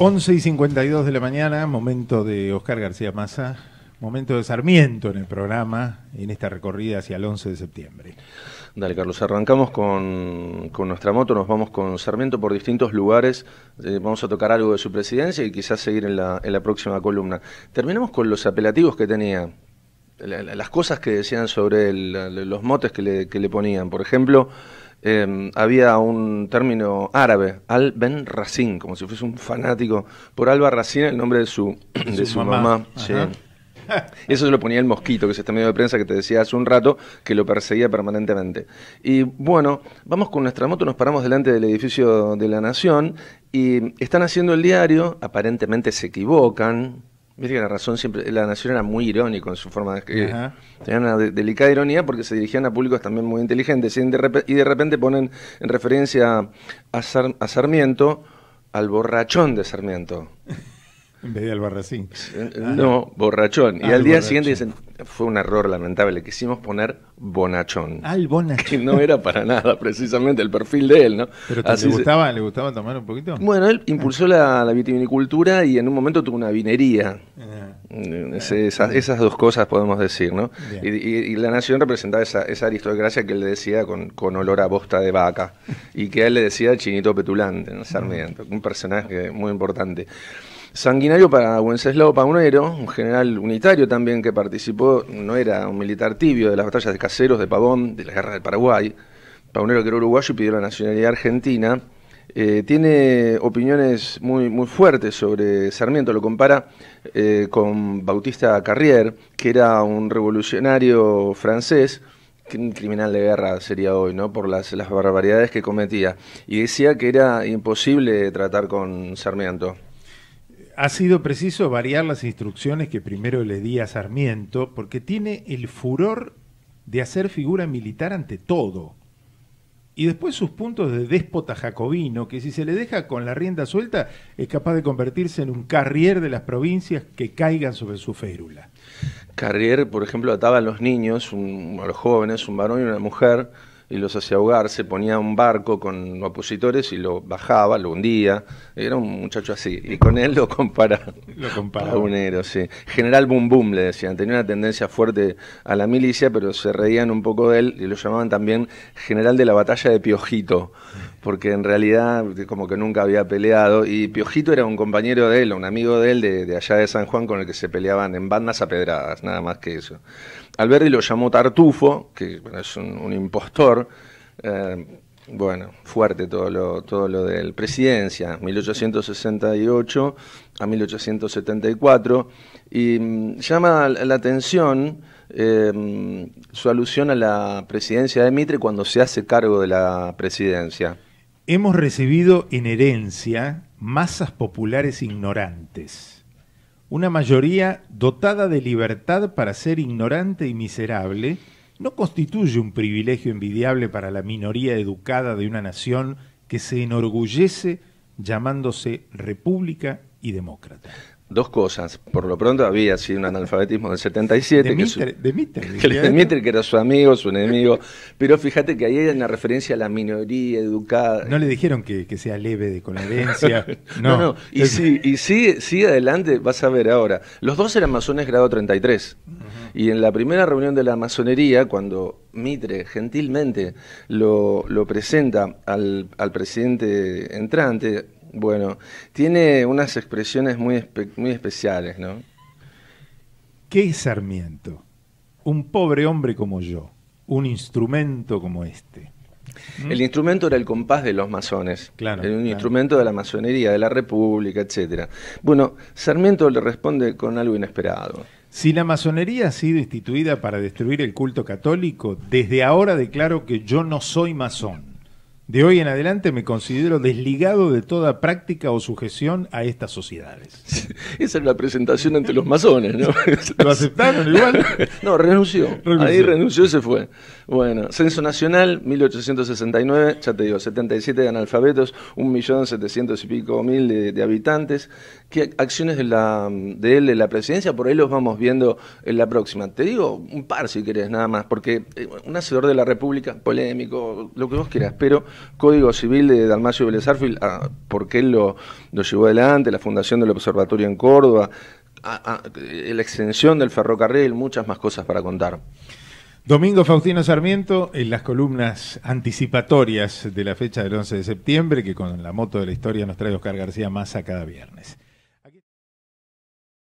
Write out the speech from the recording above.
11 y 52 de la mañana, momento de Oscar García Massa, momento de Sarmiento en el programa, en esta recorrida hacia el 11 de septiembre. Dale, Carlos, arrancamos con, nuestra moto, nos vamos con Sarmiento por distintos lugares, eh, vamos a tocar algo de su presidencia y quizás seguir en la, próxima columna. Terminamos con los apelativos que tenía, las cosas que decían sobre los motes que le, que le ponían. Por ejemplo, Em, había un término árabe, Al Ben Racine, como si fuese un fanático por Alba Racine, el nombre de su, de su, mamá. Eso se lo ponía el mosquito, que es este medio de prensa que te decía hace un rato, que lo perseguía permanentemente. Y bueno, vamos con nuestra moto, nos paramos delante del edificio de la Nación y están haciendo el diario, aparentemente se equivocan, la razón siempre, la nación era muy irónico en su forma de escribir. Tenían una delicada ironía porque se dirigían a públicos también muy inteligentes. Y de, repente ponen en referencia a Sarmiento al borrachón de Sarmiento. En vez de albarracín. Eh, eh, no, borrachón. y ah, al día siguiente dicen, fue un error lamentable, quisimos poner bonachón. al ah, bonachón. Que no era para nada precisamente el perfil de él, ¿no? ¿Pero le, gustaba, le gustaba tomar un poquito? Bueno, él impulsó la, vitivinicultura y en un momento tuvo una vinería. Ah. esas, dos cosas podemos decir, ¿no? Y, la nación representaba esa, esa, aristocracia que él le decía con, con olor a bosta de vaca y que él le decía el chinito petulante, ¿no? Sarmiento, un personaje muy importante. Sanguinario para Wenceslao Paunero, un general unitario también que participó, no era un militar tibio de las batallas de Caseros, de Pavón, de la guerra del Paraguay. Paunero que era uruguayo y pidió la nacionalidad argentina. Eh, tiene opiniones muy, muy fuertes sobre Sarmiento, lo compara eh, con Bautista Carrier, que era un revolucionario francés, un criminal de guerra sería hoy, ¿no? Por las barbaridades que cometía. Y decía que era imposible tratar con Sarmiento ha sido preciso variar las instrucciones que primero le di a Sarmiento, porque tiene el furor de hacer figura militar ante todo. Y después sus puntos de déspota jacobino, que si se le deja con la rienda suelta, es capaz de convertirse en un carrier de las provincias que caigan sobre su férula. Carrier, por ejemplo, ataba a los niños, a los jóvenes, un varón y una mujer, y los hacía ahogar se ponía un barco con opositores y lo bajaba, lo hundía. Era un muchacho así. Y con él lo compara. Lo compara. sí. General Bum Bum le decían. Tenía una tendencia fuerte a la milicia, pero se reían un poco de él y lo llamaban también General de la Batalla de Piojito, porque en realidad como que nunca había peleado. Y Piojito era un compañero de él, un amigo de él de, allá de San Juan con el que se peleaban en bandas a pedradas, nada más que eso. Alberti lo llamó Tartufo, que es un impostor eh, bueno, fuerte todo lo, todo lo del presidencia, 1868 a 1874, y mm, llama la atención eh, mm, su alusión a la presidencia de Mitre cuando se hace cargo de la presidencia. Hemos recibido en herencia masas populares ignorantes, una mayoría dotada de libertad para ser ignorante y miserable, no constituye un privilegio envidiable para la minoría educada de una nación que se enorgullece llamándose república y demócrata dos cosas. Por lo pronto había sido un analfabetismo del 77. De que, ¿eh? Mitre, que, era su amigo, su enemigo. pero fíjate que ahí hay una referencia a la minoría educada. No le dijeron que, sea leve de con No, no. Y, sí, y sigue, adelante, vas a ver ahora. Los dos eran masones grado 33. Y en la primera reunión de la masonería, cuando Mitre gentilmente lo, lo presenta al, al presidente entrante, bueno, tiene unas expresiones muy, muy especiales, ¿no? ¿Qué es Sarmiento? Un pobre hombre como yo, un instrumento como este. ¿Mm? El instrumento era el compás de los masones, claro, era un instrumento de la masonería, de la República, etc. Bueno, Sarmiento le responde con algo inesperado. Si la masonería ha sido instituida para destruir el culto católico, desde ahora declaro que yo no soy masón. De hoy en adelante me considero desligado de toda práctica o sujeción a estas sociedades. Esa es la presentación ante los masones, ¿no? ¿Lo aceptaron igual? No, renunció. Ahí renunció y se fue. Bueno, Censo Nacional, 1869, ya te digo, 77 de analfabetos, un millón setecientos y pico mil de, habitantes. ¿Qué acciones de, la, de él, de la presidencia? Por ahí los vamos viendo en la próxima. Te digo un par si querés, nada más, porque eh, un hacedor de la República, polémico, lo que vos quieras, pero Código Civil de Dalmacio y ah, por qué lo, llevó adelante, la fundación del observatorio en Córdoba, ah, ah, eh, la extensión del ferrocarril, muchas más cosas para contar. Domingo Faustino Sarmiento, en las columnas anticipatorias de la fecha del 11 de septiembre, que con la moto de la historia nos trae Oscar García Massa cada viernes.